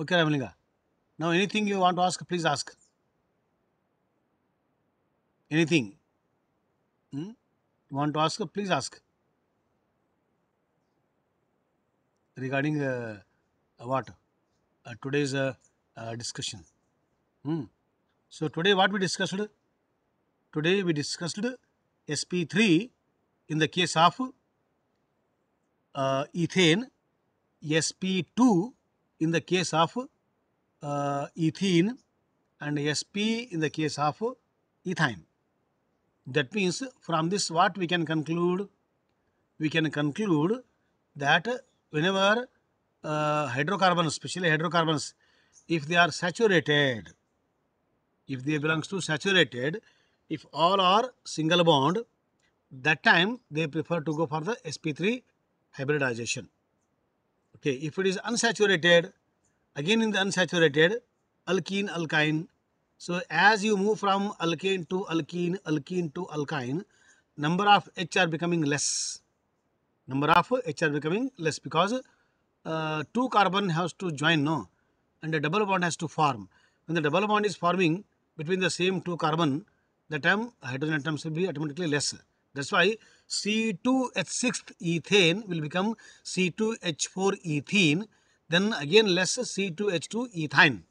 Okay, Ramalinga. Now, anything you want to ask, please ask. Anything hmm? you want to ask, please ask. Regarding uh, uh what? Uh, today's uh, uh, discussion. Hmm. So, today what we discussed? Today we discussed SP3 in the case of uh, ethane, SP2 in the case of uh, ethene and sp in the case of ethyne. That means from this what we can conclude? We can conclude that whenever uh, hydrocarbons, especially hydrocarbons, if they are saturated, if they belongs to saturated, if all are single bond, that time they prefer to go for the sp3 hybridization. Okay, if it is unsaturated, again in the unsaturated, alkene, alkyne. So as you move from alkane to alkene, alkene to alkyne, number of H are becoming less. Number of H are becoming less because uh, two carbon has to join, no? And a double bond has to form. When the double bond is forming between the same two carbon, the term hydrogen atoms will be automatically less. That's why C2H6-ethane will become C2H4-ethene, then again less C2H2-ethyne.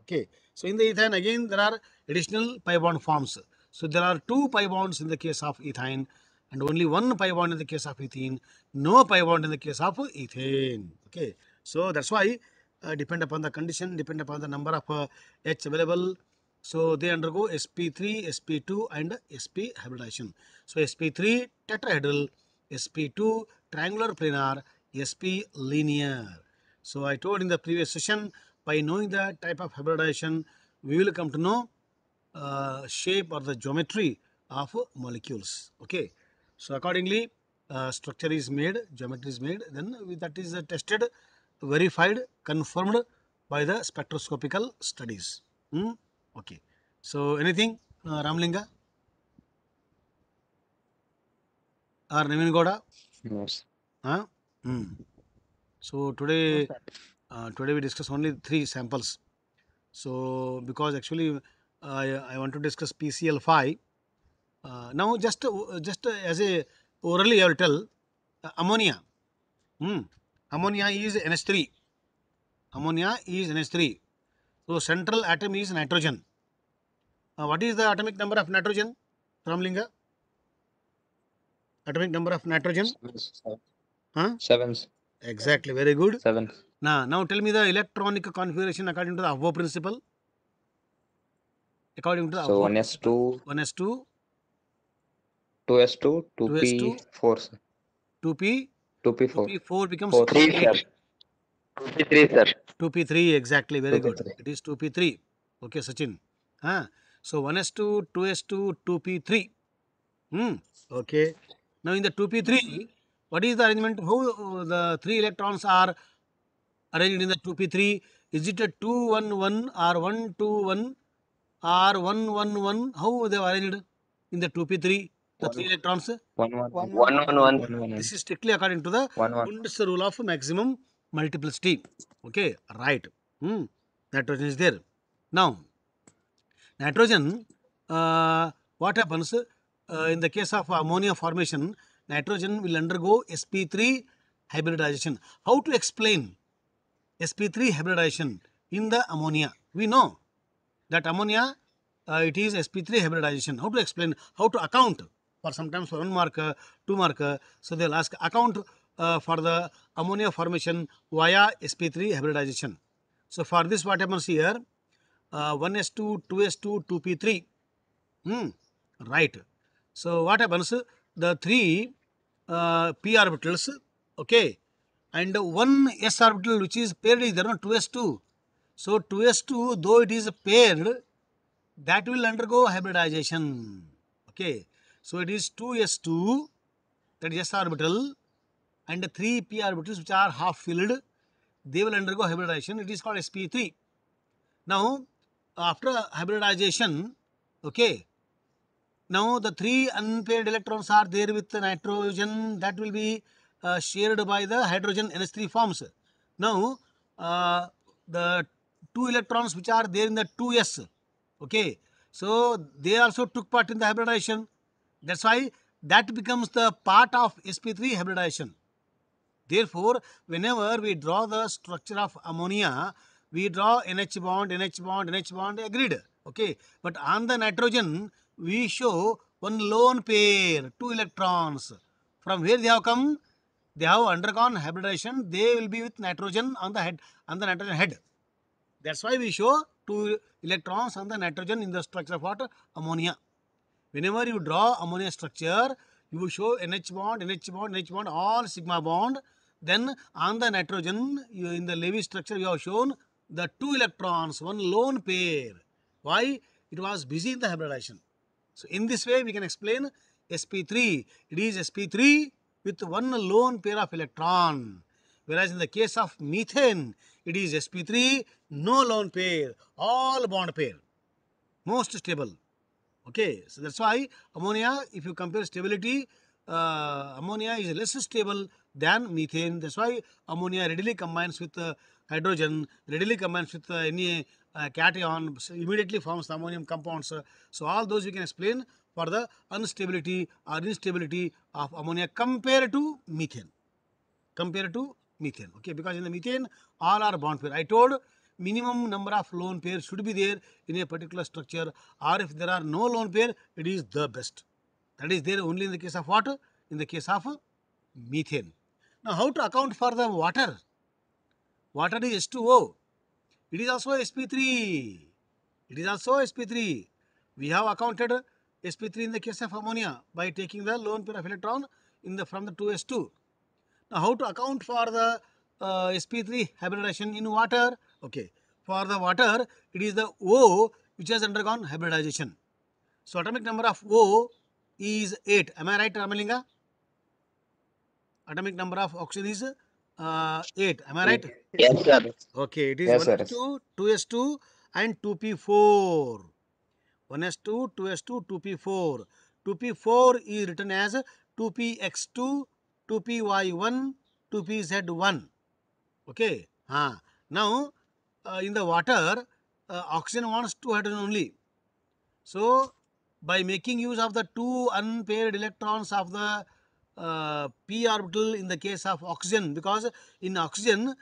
Okay. So, in the ethane again there are additional pi bond forms. So, there are two pi bonds in the case of ethane and only one pi bond in the case of ethene, no pi bond in the case of ethane. Okay. So, that's why uh, depend upon the condition, depend upon the number of uh, H available, so they undergo sp3, sp2 and sp hybridization. So sp3 tetrahedral, sp2 triangular planar, sp linear. So I told in the previous session by knowing the type of hybridization we will come to know uh, shape or the geometry of molecules. Okay. So accordingly uh, structure is made, geometry is made then that is uh, tested, verified, confirmed by the spectroscopical studies. Hmm? Okay. So anything, uh, Ramlinga? Or Navin Goda? Yes. Huh? hmm So today, yes, uh, today we discuss only three samples. So because actually uh, I, I want to discuss PCL5. Uh, now just uh, just uh, as a orally I will tell uh, ammonia. hmm Ammonia is NH3. Ammonia is NH3. So central atom is nitrogen. Uh, what is the atomic number of nitrogen, Ramlinga? Atomic number of nitrogen? Seven. Huh? Seven. Exactly, very good. Seven. Now, now tell me the electronic configuration according to the AVO principle. According to the so AVO. 1s2. 1s2. 2s2, 2p4. 2p? 2p4. 2p4 becomes 4. 3, sir. 2p3, sir. 2p3, exactly, very 2P3. good. It is 2p3. Okay, Sachin. Huh? So 1s2, 2s2, 2p3. Hmm. Okay. Now in the 2p3, what is the arrangement? How uh, the three electrons are arranged in the 2p3? Is it a 211 or 121 or 111? How they are arranged in the 2p3? The one, three electrons? one, One, one, this is strictly according to the Bundes rule of maximum multiplicity. Okay, right. Hmm. That is there. Now, Nitrogen, uh, what happens uh, in the case of ammonia formation, nitrogen will undergo sp3 hybridization. How to explain sp3 hybridization in the ammonia? We know that ammonia, uh, it is sp3 hybridization. How to explain, how to account for sometimes one marker, two marker. So, they will ask account uh, for the ammonia formation via sp3 hybridization. So, for this what happens here, 1s2, 2s2, 2p3. Hmm, right. So, what happens? The three uh, p orbitals, okay, and one s orbital which is paired is there, no 2s2. So, 2s2 though it is paired, that will undergo hybridization, okay. So, it is 2s2 that is s orbital and 3 p orbitals which are half filled, they will undergo hybridization, it is called sp3. Now, after hybridization, okay, now the three unpaired electrons are there with the nitrogen that will be uh, shared by the hydrogen NH3 forms. Now, uh, the two electrons which are there in the 2s, okay, so they also took part in the hybridization. That's why that becomes the part of sp3 hybridization. Therefore, whenever we draw the structure of ammonia, we draw NH bond, NH bond, NH bond, agreed. Okay. But on the nitrogen, we show one lone pair, two electrons. From where they have come? They have undergone hybridization. They will be with nitrogen on the head, on the nitrogen head. That's why we show two electrons on the nitrogen in the structure of water Ammonia. Whenever you draw ammonia structure, you will show NH bond, NH bond, NH bond, all sigma bond. Then on the nitrogen, you, in the Lewis structure, you have shown the two electrons, one lone pair. Why? It was busy in the hybridization. So in this way we can explain sp3. It is sp3 with one lone pair of electron. Whereas in the case of methane, it is sp3, no lone pair, all bond pair. Most stable. Okay, so that's why ammonia, if you compare stability, uh, ammonia is less stable than methane. That's why ammonia readily combines with uh, hydrogen readily combines with uh, any uh, cation, immediately forms ammonium compounds. So, all those we can explain for the unstability or instability of ammonia compared to methane, compared to methane, okay, because in the methane all are bond pair. I told minimum number of lone pair should be there in a particular structure or if there are no lone pair, it is the best. That is there only in the case of water, in the case of methane. Now, how to account for the water? Water is H2O. It is also sp3. It is also sp3. We have accounted sp3 in the case of ammonia by taking the lone pair of electron in the from the 2s2. Now how to account for the uh, sp3 hybridization in water? Okay, for the water it is the O which has undergone hybridization. So atomic number of O is 8. Am I right, Ramalinga? Atomic number of oxygen is uh, 8. Am I right? Yes, sir. Okay, it is yes, s 2 2s2 and 2p4. 1s2, 2s2, 2p4. 2p4 is written as 2px2, 2py1, 2pz1. Okay. Huh. Now, uh, in the water, uh, oxygen wants two hydrogen only. So, by making use of the two unpaired electrons of the uh, p orbital in the case of oxygen because in oxygen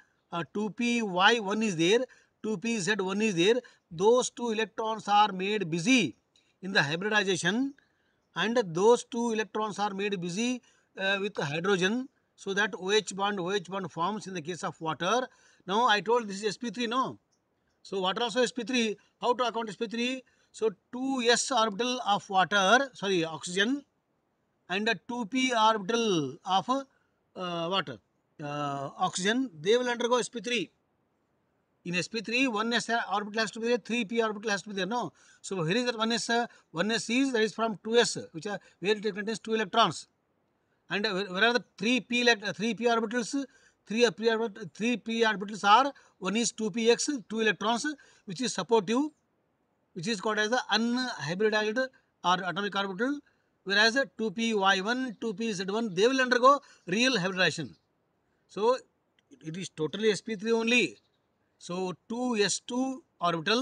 2py1 uh, is there 2pz1 is there those two electrons are made busy in the hybridization and those two electrons are made busy uh, with hydrogen so that OH bond OH bond forms in the case of water. Now I told this is sp3 no. So water also sp3 how to account sp3 so 2s orbital of water sorry oxygen and the 2p orbital of uh, water uh, oxygen they will undergo sp3 in sp3 1s orbital has to be there 3p orbital has to be there no so here is that 1s 1s is that is from 2s which are where it contains two electrons and uh, where are the 3p uh, 3p orbitals three p orbitals, 3 p orbitals orbitals are one is 2px two electrons which is supportive which is called as the unhybridized or atomic orbital whereas 2py1, 2pz1, they will undergo real hybridization. So, it is totally sp3 only. So, 2s2 orbital,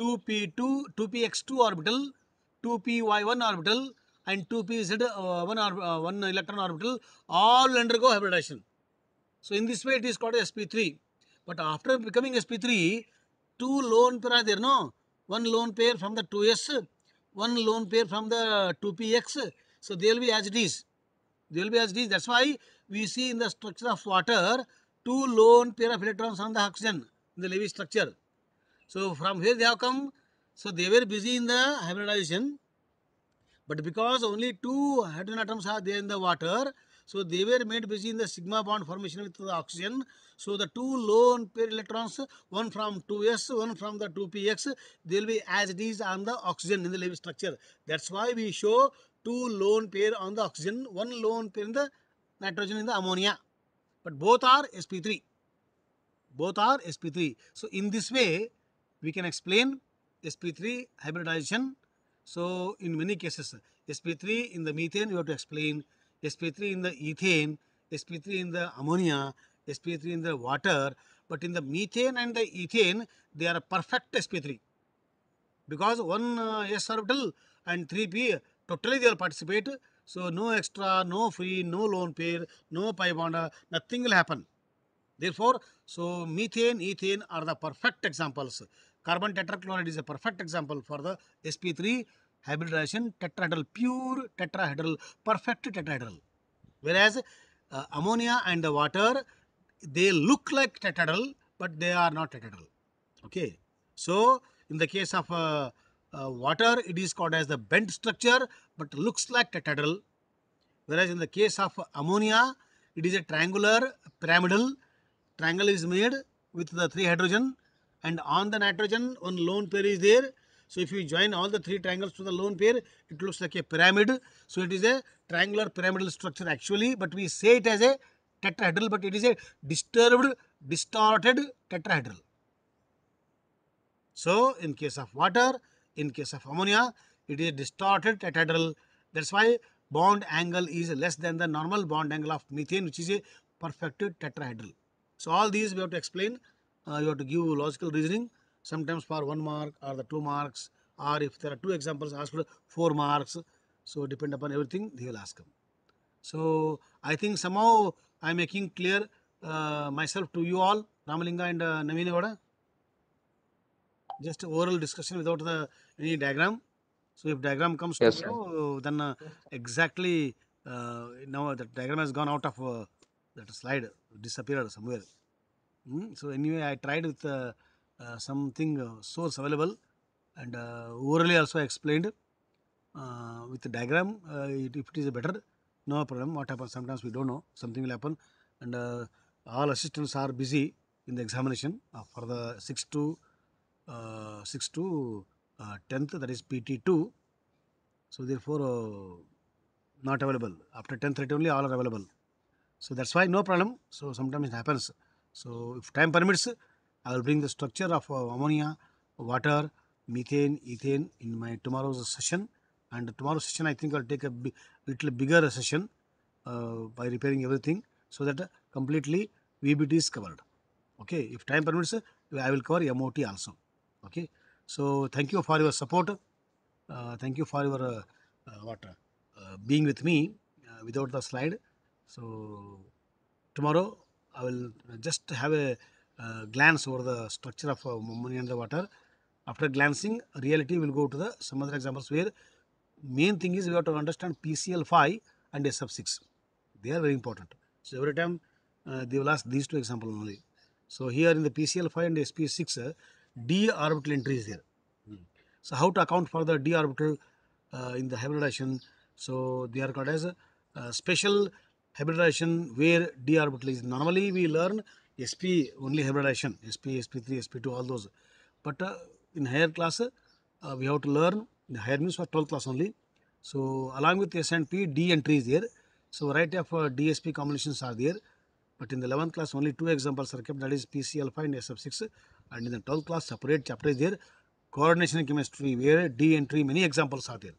2p2, 2px2 orbital, 2py1 orbital and 2pz1 or, uh, 1 electron orbital all undergo hybridization. So, in this way it is called sp3. But after becoming sp3, two lone pair are there, no? One lone pair from the 2s one lone pair from the 2px. So they will be as these, They will be as Ds. That's why we see in the structure of water two lone pair of electrons on the oxygen in the Lewis structure. So from where they have come? So they were busy in the hybridization. But because only two hydrogen atoms are there in the water, so they were made in the sigma bond formation with the oxygen. So the two lone pair electrons, one from 2s, one from the 2px, they will be as it is on the oxygen in the Lewis structure. That's why we show two lone pair on the oxygen, one lone pair in the nitrogen in the ammonia. But both are sp3. Both are sp3. So in this way, we can explain sp3 hybridization. So in many cases, sp3 in the methane, you have to explain sp3 in the ethane sp3 in the ammonia sp3 in the water but in the methane and the ethane they are perfect sp3 because one uh, s orbital and 3p totally they will participate so no extra no free no lone pair no pi bond nothing will happen therefore so methane ethane are the perfect examples carbon tetrachloride is a perfect example for the sp3 hybridization tetrahedral pure tetrahedral perfect tetrahedral whereas uh, ammonia and the water they look like tetrahedral but they are not tetrahedral okay so in the case of uh, uh, water it is called as the bent structure but looks like tetrahedral whereas in the case of ammonia it is a triangular pyramidal triangle is made with the three hydrogen and on the nitrogen one lone pair is there so if you join all the three triangles to the lone pair, it looks like a pyramid. So it is a triangular pyramidal structure actually, but we say it as a tetrahedral, but it is a disturbed, distorted tetrahedral. So in case of water, in case of ammonia, it is a distorted tetrahedral. That's why bond angle is less than the normal bond angle of methane, which is a perfected tetrahedral. So all these we have to explain, uh, you have to give logical reasoning sometimes for one mark or the two marks or if there are two examples asked for four marks so depend upon everything they will ask them so i think somehow i am making clear uh, myself to you all ramalinga and uh, navinagoda just oral discussion without the any diagram so if diagram comes yes, then uh, exactly uh, now the diagram has gone out of uh, that slide, disappeared somewhere. Mm? So anyway, I tried with uh, uh, something uh, source available and uh, orally also explained with the diagram if it is better no problem what happens sometimes we don't know something will happen and all assistants are busy in the examination for the 6 to 6 to 10th that is PT2 so therefore uh, not available after 10:30 only all are available so that's why no problem so sometimes it happens so if time permits I will bring the structure of uh, ammonia, water, methane, ethane in my tomorrow's session and tomorrow's session I think I will take a little bigger session uh, by repairing everything so that uh, completely VBT is covered. Okay, if time permits, uh, I will cover MOT also. Okay, so thank you for your support. Uh, thank you for your uh, what being with me without the slide. So tomorrow I will just have a uh, glance over the structure of ammonia uh, in the water. After glancing, reality will go to the some other examples where main thing is we have to understand PCl5 and SF6. They are very important. So every time uh, they will ask these two examples only. So here in the PCl5 and SP6, uh, d orbital entry is there. Hmm. So how to account for the d orbital uh, in the hybridization? So they are called as a, uh, a special hybridization where d orbital is. Normally we learn SP only hybridization, SP, SP3, SP2, all those. But uh, in higher class, uh, we have to learn the higher means for 12th class only. So along with S and P, D entry is there. So variety of uh, DSP combinations are there. But in the 11th class, only two examples are kept, that is PC alpha and SF6. And in the 12th class, separate chapter is there. Coordination chemistry, where D entry many examples are there.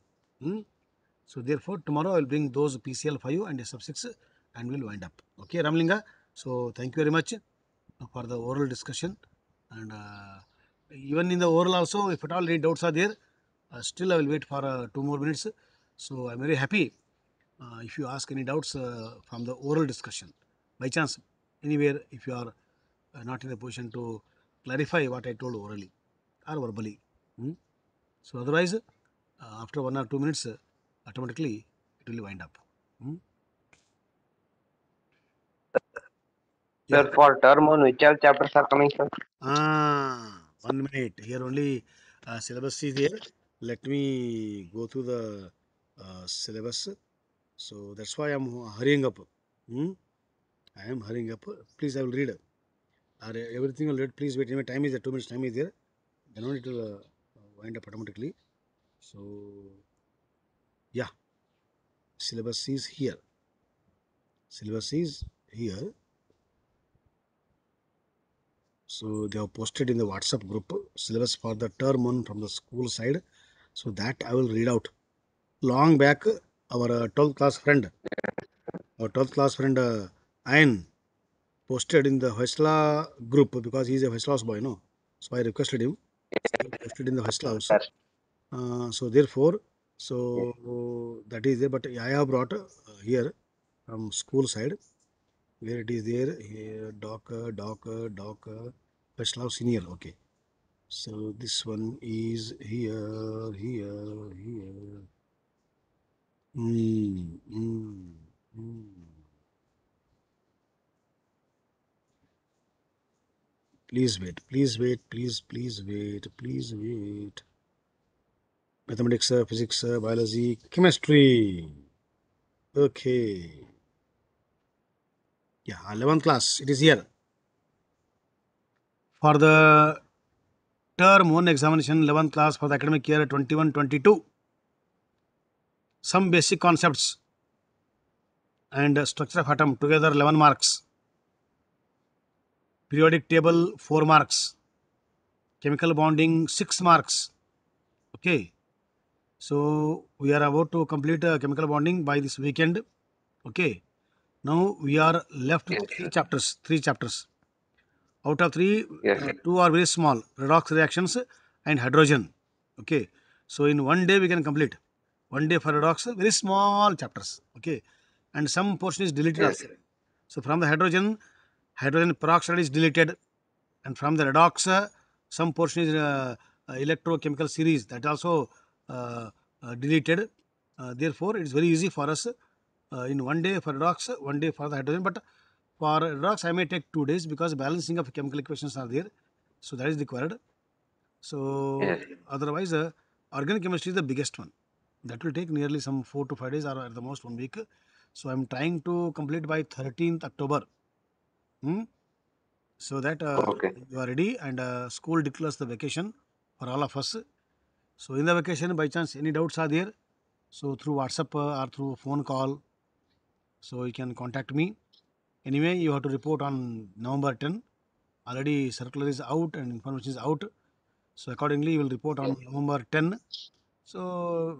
Hmm? So therefore, tomorrow I will bring those PCL5 and SF6 and we will wind up. Okay, Ramlinga. So thank you very much uh, for the oral discussion and uh, even in the oral also if at all any doubts are there uh, still I will wait for uh, two more minutes. So I am very happy uh, if you ask any doubts uh, from the oral discussion. By chance anywhere if you are not in the position to clarify what I told orally or verbally. Hmm? So otherwise after one or two minutes automatically it will wind up. Hmm? sir for term one which all chapters are coming, sir? Ah, one minute. Here only uh, syllabus is there. Let me go through the uh, syllabus. So that's why I'm hurrying up. Hmm? I am hurrying up. Please, I will read. Are uh, everything will read? Please wait. My time is there. Two minutes time is there. Then only it will uh, wind up automatically. So, yeah, syllabus is here. Syllabus is here. So they have posted in the WhatsApp group syllabus for the term one from the school side. So that I will read out. Long back, our 12th uh, class friend, our 12th class friend uh, Ayan posted in the Hesla group because he's a Hesla's boy, no? So I requested him. posted in the Hesla also. Uh, so therefore, so that is there. But I have brought uh, here from school side where it is there here docker docker docker Peslav senior okay so this one is here here here mm, mm, mm. please wait please wait please please wait please wait mathematics physics biology chemistry okay yeah 11th class it is here for the term 1 examination 11th class for the academic year 21-22 some basic concepts and structure of atom together 11 marks periodic table 4 marks chemical bonding 6 marks okay so we are about to complete uh, chemical bonding by this weekend okay now we are left yes, with three sir. chapters, three chapters. Out of three, yes, uh, two are very small, redox reactions and hydrogen. Okay. So in one day we can complete. One day for redox, very small chapters. Okay. And some portion is deleted yes, So from the hydrogen, hydrogen peroxide is deleted. And from the redox, uh, some portion is uh, electrochemical series that also uh, uh, deleted. Uh, therefore, it is very easy for us uh, in one day for redox, one day for the hydrogen. But for redox, I may take two days because balancing of chemical equations are there. So that is required. So yeah. otherwise, uh, organic chemistry is the biggest one. That will take nearly some four to five days or at the most one week. So I'm trying to complete by 13th October. Hmm? So that uh, okay. you are ready and uh, school declares the vacation for all of us. So in the vacation, by chance, any doubts are there? So through WhatsApp uh, or through phone call so you can contact me. Anyway, you have to report on November 10. Already circular is out and information is out. So accordingly, you will report on November 10. So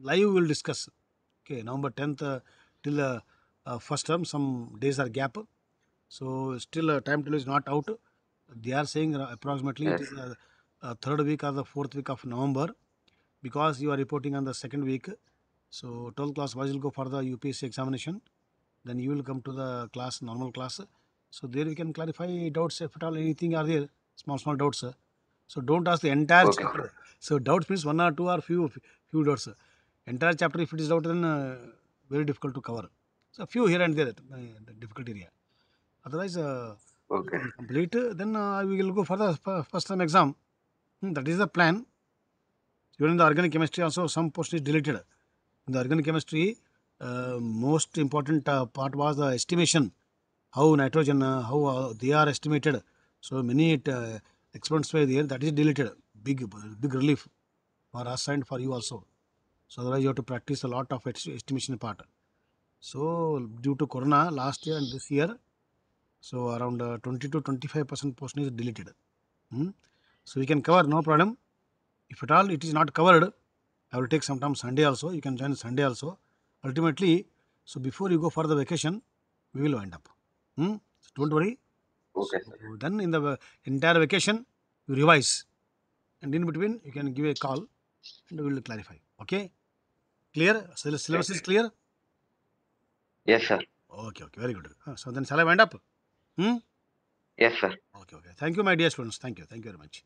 live we will discuss. Okay, November 10th uh, till uh, uh, first term, some days are gap. So still uh, time till is not out. They are saying uh, approximately yes. is, uh, uh, third week or the fourth week of November because you are reporting on the second week. So 12 class wise will go for the UPSC examination. Then you will come to the class, normal class. So there we can clarify doubts if at all anything are there, small, small doubts. So don't ask the entire okay. chapter. So doubts means one or two or few, few doubts. Entire chapter if it is doubt then uh, very difficult to cover. So few here and there, uh, difficult area. Otherwise, uh, okay. complete, then uh, we will go for the first time exam. Hmm, that is the plan. Even in the organic chemistry also some post is deleted in the organic chemistry, uh, most important uh, part was the estimation, how nitrogen, uh, how uh, they are estimated. So many uh, experiments were there, that is deleted. Big, big relief for us and for you also. So otherwise you have to practice a lot of estimation part. So due to corona last year and this year, so around uh, 20 to 25% portion is deleted. Hmm? So we can cover no problem. If at all it is not covered, I will take some time Sunday also. You can join Sunday also. Ultimately, so before you go for the vacation, we will wind up. Hmm? So don't worry. Okay. So then in the entire vacation, you revise, and in between you can give a call, and we will clarify. Okay? Clear? So the syllabus is clear. Yes, sir. Okay, okay, very good. So then shall I wind up? Hmm? Yes, sir. Okay, okay. Thank you, my dear students. Thank you. Thank you very much.